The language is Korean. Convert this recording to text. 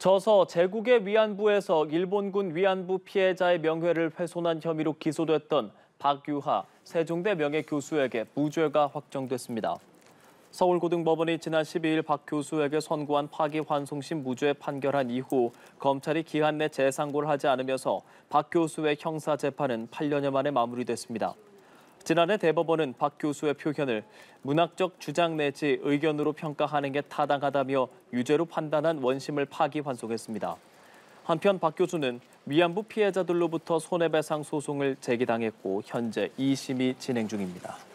저서 제국의 위안부에서 일본군 위안부 피해자의 명예를 훼손한 혐의로 기소됐던 박유하 세종대 명예교수에게 무죄가 확정됐습니다. 서울고등법원이 지난 12일 박 교수에게 선고한 파기환송심 무죄 판결한 이후 검찰이 기한 내 재상고를 하지 않으면서 박 교수의 형사재판은 8년여 만에 마무리됐습니다. 지난해 대법원은 박 교수의 표현을 문학적 주장 내지 의견으로 평가하는 게 타당하다며 유죄로 판단한 원심을 파기환송했습니다. 한편 박 교수는 위안부 피해자들로부터 손해배상 소송을 제기당했고 현재 2심이 진행 중입니다.